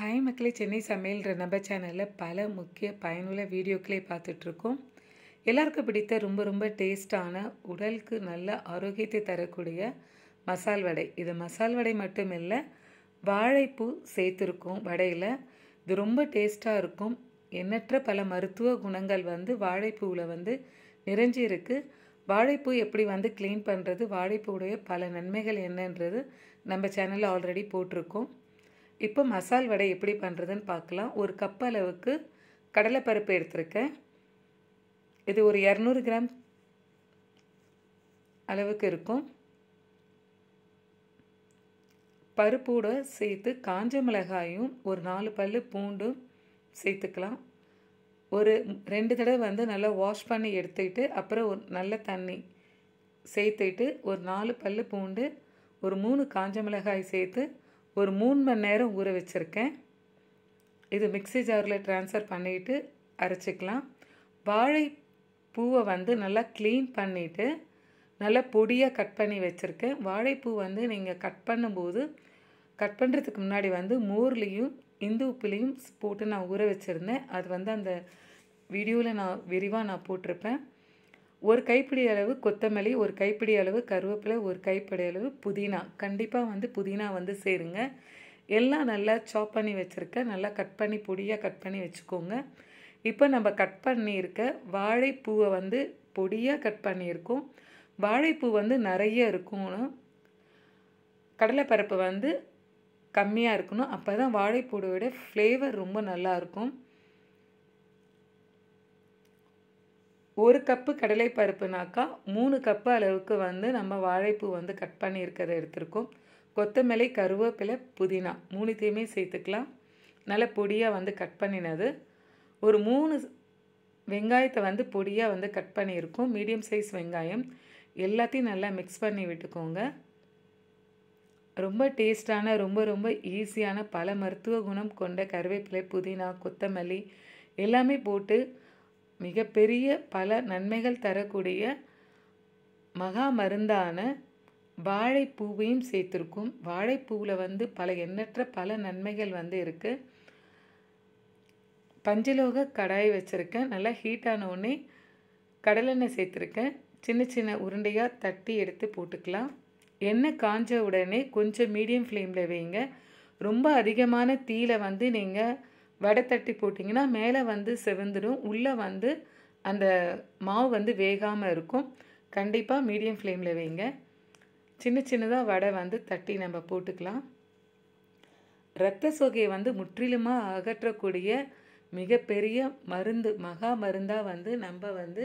hi மக்களே சென்னை சமையல்ன்ற நம்ம சேனலில் பல முக்கிய பயனுள்ள வீடியோக்களே பார்த்துட்ருக்கோம் எல்லாருக்கும் பிடித்த ரொம்ப ரொம்ப டேஸ்டான உடலுக்கு நல்ல ஆரோக்கியத்தை தரக்கூடிய மசால் வடை இது மசால் வடை மட்டும் இல்லை வாழைப்பூ சேர்த்துருக்கோம் வடையில் இது ரொம்ப டேஸ்ட்டாக இருக்கும் எண்ணற்ற பல மருத்துவ குணங்கள் வந்து வாழைப்பூவில் வந்து நிறைஞ்சி இருக்குது வாழைப்பூ எப்படி வந்து க்ளீன் பண்ணுறது வாழைப்பூவுடைய பல நன்மைகள் என்னன்றது நம்ம சேனலில் ஆல்ரெடி போட்டிருக்கோம் இப்போ மசால் வடை எப்படி பண்ணுறதுன்னு பார்க்கலாம் ஒரு கப் அளவுக்கு கடலைப்பருப்பு எடுத்துருக்கேன் இது ஒரு இரநூறு கிராம் அளவுக்கு இருக்கும் பருப்போடு சேர்த்து காஞ்ச மிளகாயும் ஒரு நாலு பல் பூண்டும் சேர்த்துக்கலாம் ஒரு ரெண்டு தடவை வந்து நல்லா வாஷ் பண்ணி எடுத்துக்கிட்டு அப்புறம் ஒரு நல்ல தண்ணி சேர்த்துக்கிட்டு ஒரு நாலு பல் பூண்டு ஒரு மூணு காஞ்ச மிளகாய் சேர்த்து ஒரு மூணு மணி நேரம் ஊற வச்சுருக்கேன் இது மிக்சி ஜாரில் ட்ரான்ஸ்ஃபர் பண்ணிவிட்டு அரைச்சிக்கலாம் வாழை பூவை வந்து நல்லா க்ளீன் பண்ணிவிட்டு நல்லா பொடியாக கட் பண்ணி வச்சுருக்கேன் வாழைப்பூ வந்து நீங்கள் கட் பண்ணும்போது கட் பண்ணுறதுக்கு முன்னாடி வந்து மோர்லேயும் இந்து உப்புலேயும் போட்டு நான் ஊற வச்சுருந்தேன் அது வந்து அந்த வீடியோவில் நான் விரிவாக நான் போட்டிருப்பேன் ஒரு கைப்பிடி அளவு கொத்தமல்லி ஒரு கைப்பிடி அளவு கருவேப்பிலை ஒரு கைப்பிடி அளவு புதினா கண்டிப்பாக வந்து புதினா வந்து சேருங்க எல்லாம் நல்லா சாப் பண்ணி வச்சுருக்க நல்லா கட் பண்ணி பொடியாக கட் பண்ணி வச்சுக்கோங்க இப்போ நம்ம கட் பண்ணியிருக்க வாழைப்பூவை வந்து பொடியாக கட் பண்ணியிருக்கோம் வாழைப்பூ வந்து நிறைய இருக்கணும் கடலைப்பருப்பு வந்து கம்மியாக இருக்கணும் அப்போ தான் வாழைப்பூடோட ஃப்ளேவர் ரொம்ப நல்லாயிருக்கும் ஒரு கப்பு கடலை பருப்புனாக்கா மூணு கப்பு அளவுக்கு வந்து நம்ம வாழைப்பூ வந்து கட் பண்ணி இருக்கிறத எடுத்திருக்கோம் கொத்தமல்லி கருவேப்பிலை புதினா மூணுத்தையுமே சேர்த்துக்கலாம் நல்ல பொடியாக வந்து கட் பண்ணினது ஒரு மூணு வெங்காயத்தை வந்து பொடியாக வந்து கட் பண்ணியிருக்கோம் மீடியம் சைஸ் வெங்காயம் எல்லாத்தையும் நல்லா மிக்ஸ் பண்ணி விட்டுக்கோங்க ரொம்ப டேஸ்டான ரொம்ப ரொம்ப ஈஸியான பல மருத்துவ குணம் கொண்ட கருவேப்பிலை புதினா கொத்தமல்லி எல்லாமே போட்டு மிகப்பெரிய பல நன்மைகள் தரக்கூடிய மகா மருந்தான வாழைப்பூவையும் சேர்த்துருக்கும் வாழைப்பூவில் வந்து பல எண்ணற்ற பல நன்மைகள் வந்து இருக்குது பஞ்சலோக கடாய் வச்சுருக்கேன் நல்லா ஹீட்டான உடனே கடலெண்ணெய் சேர்த்துருக்கேன் சின்ன சின்ன உருண்டையாக தட்டி எடுத்து போட்டுக்கலாம் எண்ணெய் காஞ்ச உடனே கொஞ்சம் மீடியம் ஃப்ளேமில் வைங்க ரொம்ப அதிகமான தீயில் வந்து நீங்கள் வடை தட்டி போட்டிங்கன்னா மேலே வந்து செவந்துடும் உள்ளே வந்து அந்த மாவு வந்து வேகாமல் இருக்கும் கண்டிப்பாக மீடியம் ஃப்ளேமில் வைங்க சின்ன சின்னதாக வடை வந்து தட்டி நம்ம போட்டுக்கலாம் இரத்த சோகையை வந்து முற்றிலுமாக அகற்றக்கூடிய மிகப்பெரிய மருந்து மகா மருந்தாக வந்து நம்ம வந்து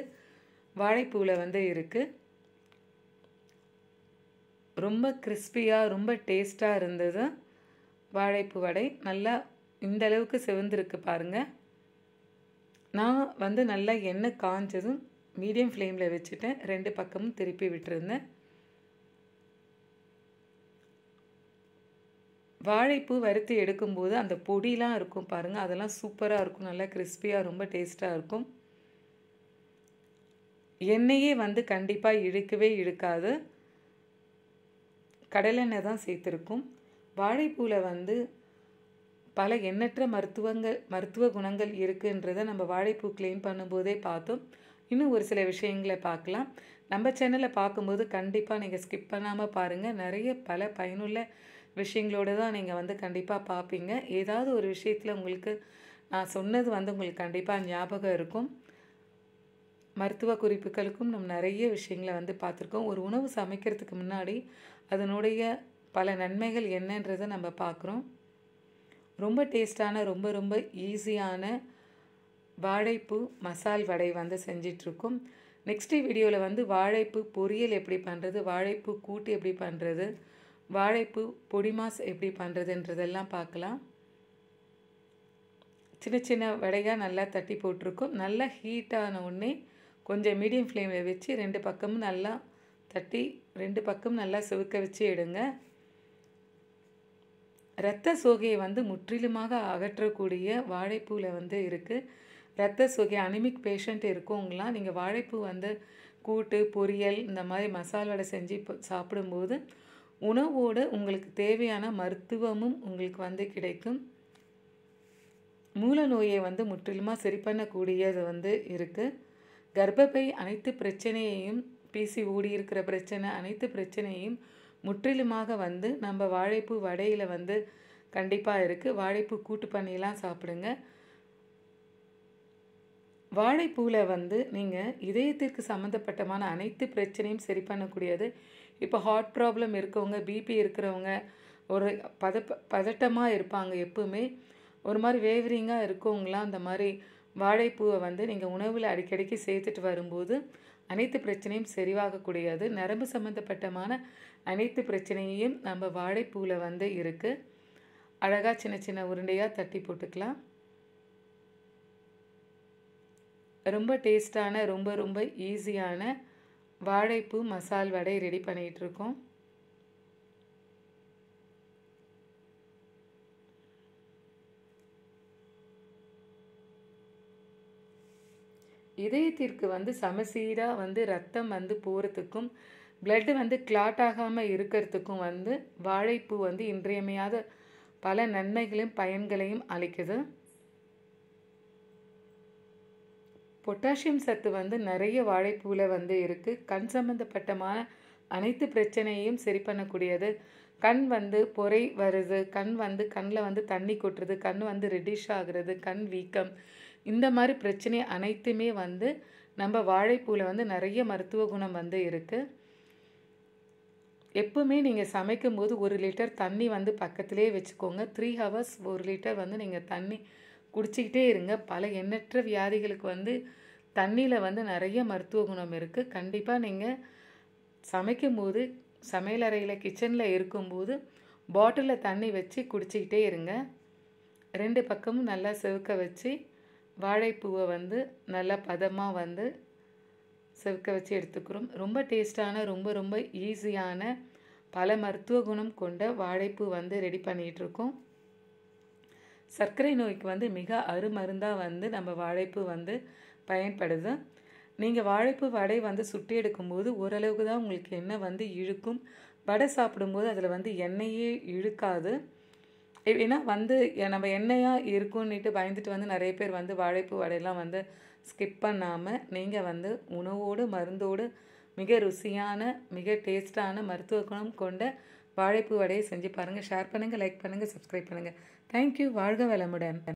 வாழைப்பூவில் வந்து இருக்குது ரொம்ப கிறிஸ்பியாக ரொம்ப டேஸ்ட்டாக இருந்தது வாழைப்பூ வடை நல்லா இந்த அளவுக்கு சிவந்திருக்கு பாருங்கள் நான் வந்து நல்லா எண்ணெய் காஞ்சதும் மீடியம் ஃப்ளேமில் வச்சுட்டேன் ரெண்டு பக்கமும் திருப்பி விட்டுருந்தேன் வாழைப்பூ வறுத்து எடுக்கும்போது அந்த பொடிலாம் இருக்கும் பாருங்கள் அதெல்லாம் சூப்பராக இருக்கும் நல்லா கிறிஸ்பியாக ரொம்ப டேஸ்ட்டாக இருக்கும் எண்ணெயே வந்து கண்டிப்பாக இழுக்கவே இழுக்காது கடலெண்ணெய் தான் சேர்த்துருக்கும் வாழைப்பூவில் வந்து பல எண்ணற்ற மருத்துவங்க மருத்துவ குணங்கள் இருக்குன்றதை நம்ம வாழைப்பூ கிளீன் பண்ணும்போதே பார்த்தோம் இன்னும் ஒரு சில விஷயங்களை பார்க்கலாம் நம்ம சேனலை பார்க்கும்போது கண்டிப்பாக நீங்கள் ஸ்கிப் பண்ணாமல் பாருங்கள் நிறைய பல பயனுள்ள விஷயங்களோடு தான் நீங்கள் வந்து கண்டிப்பாக பார்ப்பீங்க ஏதாவது ஒரு விஷயத்தில் உங்களுக்கு நான் சொன்னது வந்து உங்களுக்கு கண்டிப்பாக ஞாபகம் இருக்கும் மருத்துவ குறிப்புகளுக்கும் நம்ம நிறைய விஷயங்களை வந்து பார்த்துருக்கோம் ஒரு உணவு சமைக்கிறதுக்கு முன்னாடி அதனுடைய பல நன்மைகள் என்னன்றதை நம்ம பார்க்குறோம் ரொம்ப டேஸ்டான ரொம்ப ரொம்ப ஈஸியான வாழைப்பூ மசால் வடை வந்து செஞ்சிட்ருக்கோம் நெக்ஸ்ட் வீடியோவில் வந்து வாழைப்பூ பொரியல் எப்படி பண்ணுறது வாழைப்பூ கூட்டு எப்படி பண்ணுறது வாழைப்பூ பொடிமாஸ் எப்படி பண்ணுறதுன்றதெல்லாம் பார்க்கலாம் சின்ன சின்ன வடையாக நல்லா தட்டி போட்டிருக்கோம் நல்லா ஹீட்டான உடனே கொஞ்சம் மீடியம் ஃப்ளேமில் வச்சு ரெண்டு பக்கமும் நல்லா தட்டி ரெண்டு பக்கமும் நல்லா சிவக்க வச்சு எடுங்க இரத்த சோகையை வந்து முற்றிலுமாக அகற்றக்கூடிய வாழைப்பூவில் வந்து இருக்குது இரத்த சோகை அனிமிக் பேஷண்ட் இருக்கவங்களாம் நீங்கள் வாழைப்பூ வந்து கூட்டு பொரியல் இந்த மாதிரி வடை செஞ்சு சாப்பிடும்போது உணவோடு உங்களுக்கு தேவையான மருத்துவமும் உங்களுக்கு வந்து கிடைக்கும் மூல நோயை வந்து முற்றிலுமாக சரி பண்ணக்கூடியது வந்து இருக்குது கர்ப்பப்பை அனைத்து பிரச்சனையையும் ஓடி இருக்கிற பிரச்சனை அனைத்து பிரச்சனையும் முற்றிலுமாக வந்து நம்ம வாழைப்பூ வடையில் வந்து கண்டிப்பாக இருக்குது வாழைப்பூ கூட்டு பண்ணியெல்லாம் சாப்பிடுங்க வாழைப்பூவில் வந்து நீங்கள் இதயத்திற்கு சம்மந்தப்பட்டமான அனைத்து பிரச்சனையும் சரி பண்ணக்கூடியது இப்போ ஹார்ட் ப்ராப்ளம் இருக்கவங்க பிபி இருக்கிறவங்க ஒரு பத பதட்டமாக இருப்பாங்க எப்பவுமே ஒரு மாதிரி வேவரிங்காக இருக்கவங்களாம் அந்த மாதிரி வாழைப்பூவை வந்து நீங்கள் உணவில் அடிக்கடிக்கு சேர்த்துட்டு வரும்போது அனைத்து பிரச்சனையும் சரிவாகக்கூடியது நரம்பு சம்மந்தப்பட்டமான அனைத்து பிரச்சனையும் நம்ம வாழைப்பூவில் வந்து இருக்குது அழகாக சின்ன சின்ன உருண்டையாக தட்டி போட்டுக்கலாம் ரொம்ப டேஸ்டான ரொம்ப ரொம்ப ஈஸியான வாழைப்பூ மசால் வடை ரெடி பண்ணிகிட்ருக்கோம் இருக்கோம் இதயத்திற்கு வந்து சமசீராக வந்து ரத்தம் வந்து போகிறதுக்கும் பிளட்டு வந்து கிளாட் ஆகாமல் இருக்கிறதுக்கும் வந்து வாழைப்பூ வந்து இன்றியமையாத பல நன்மைகளையும் பயன்களையும் அளிக்குது பொட்டாசியம் சத்து வந்து நிறைய வாழைப்பூவில் வந்து இருக்குது கண் சம்மந்தப்பட்டமான அனைத்து பிரச்சனையையும் சரி பண்ணக்கூடியது கண் வந்து பொறை வருது கண் வந்து கண்ணில் வந்து தண்ணி கொட்டுறது கண் வந்து ரெடிஷ் ஆகுறது கண் வீக்கம் இந்த மாதிரி பிரச்சனை அனைத்துமே வந்து நம்ம வாழைப்பூவில் வந்து நிறைய மருத்துவ குணம் வந்து இருக்குது எப்பவுமே நீங்கள் சமைக்கும் போது ஒரு லிட்டர் தண்ணி வந்து பக்கத்திலே வச்சுக்கோங்க த்ரீ ஹவர்ஸ் ஒரு லிட்டர் வந்து நீங்கள் தண்ணி குடிச்சிக்கிட்டே இருங்க பல எண்ணற்ற வியாதிகளுக்கு வந்து தண்ணியில் வந்து நிறைய மருத்துவ குணம் இருக்குது கண்டிப்பாக நீங்கள் சமைக்கும் போது சமையலறையில் கிச்சனில் இருக்கும்போது பாட்டிலில் தண்ணி வச்சு குடிச்சிக்கிட்டே இருங்க ரெண்டு பக்கமும் நல்லா செவுக்க வச்சு வாழைப்பூவை வந்து நல்லா பதமாக வந்து செவக்க வச்சு எடுத்துக்கிறோம் ரொம்ப டேஸ்டான ரொம்ப ரொம்ப ஈஸியான பல மருத்துவ குணம் கொண்ட வாழைப்பூ வந்து ரெடி பண்ணிகிட்ருக்கோம் சர்க்கரை நோய்க்கு வந்து மிக அருமருந்தாக வந்து நம்ம வாழைப்பூ வந்து பயன்படுது நீங்கள் வாழைப்பூ வடை வந்து சுட்டி எடுக்கும்போது ஓரளவுக்கு தான் உங்களுக்கு எண்ணெய் வந்து இழுக்கும் வடை சாப்பிடும்போது அதில் வந்து எண்ணெயே இழுக்காது ஏன்னா வந்து நம்ம என்னையா இருக்குன்னுட்டு பயந்துட்டு வந்து நிறைய பேர் வந்து வாழைப்பூ வடையெல்லாம் வந்து ஸ்கிப் பண்ணாமல் நீங்கள் வந்து உணவோடு மருந்தோடு மிக ருசியான மிக டேஸ்டான மருத்துவ குணம் கொண்ட வாழைப்பூ வடையை செஞ்சு பாருங்கள் ஷேர் பண்ணுங்கள் லைக் பண்ணுங்கள் சப்ஸ்கிரைப் பண்ணுங்கள் தேங்க்யூ வாழ்க வளமுடன்